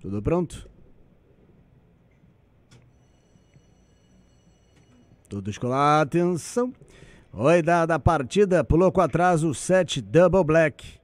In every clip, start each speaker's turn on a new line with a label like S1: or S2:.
S1: Tudo pronto? Todos com atenção. Oi, da, da partida, pulou com atraso o 7 Double Black.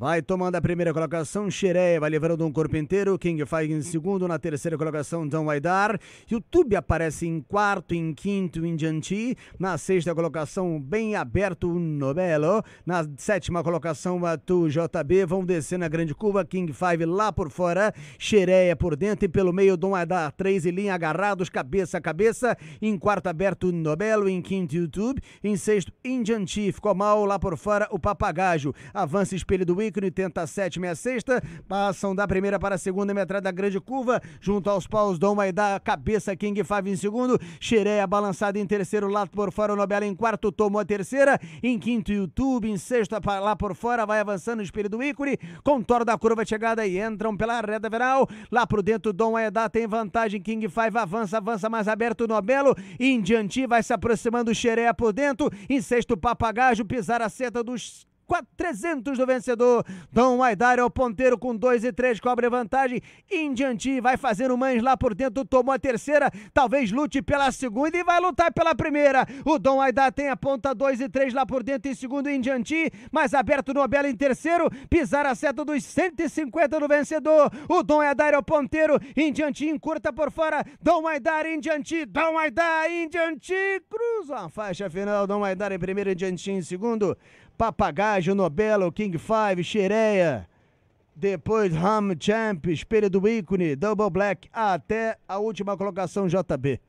S1: Vai tomando a primeira colocação, Xereia vai levando um corpo inteiro, King Fag em segundo, na terceira colocação, Dão Waidar. YouTube aparece em quarto, em quinto, em Janti. Na sexta colocação, bem aberto, Nobelo. Na sétima colocação, Atu JB. Vão descer na grande curva, King Five lá por fora, Xereia por dentro e pelo meio, Dom Waidar. Três e linha agarrados, cabeça a cabeça. Em quarto aberto, Nobelo. Em quinto, YouTube. Em sexto, Indianti. Ficou mal lá por fora, o Papagajo, Avança espelho do Igor. Veículo tenta sexta. passam da primeira para a segunda metrada da grande curva, junto aos paus Dom Maidá, cabeça King Five em segundo, Xereia balançada em terceiro, lado por fora, o em quarto, tomou a terceira, em quinto YouTube, em sexta lá por fora, vai avançando o espírito do ícone, contorno da curva chegada e entram pela reta veral, lá por dentro Dom Maidá tem vantagem, King Five avança, avança mais aberto Nobelo, em diante vai se aproximando Xereia por dentro, em sexto Papagaio, pisar a seta dos 300 do vencedor. Dom Aidar é o ponteiro com 2 e 3, cobre vantagem. Indianti vai fazendo mães lá por dentro, tomou a terceira, talvez lute pela segunda e vai lutar pela primeira. O Dom Aidar tem a ponta 2 e 3 lá por dentro em segundo Indianti, Mais aberto no Nobela em terceiro, pisar a seta dos 150 do vencedor. O Dom Aidar é o ponteiro, Indianti encurta por fora, Dom Aidar, Indianti, Dom Aidar, Indianti, cruza a faixa final, Dom Aidar em primeiro, Indianti em segundo. Papagaio, Nobelo, King Five, Xereia, depois Ham Champ, Espelho do Ícone, Double Black, até a última colocação JB.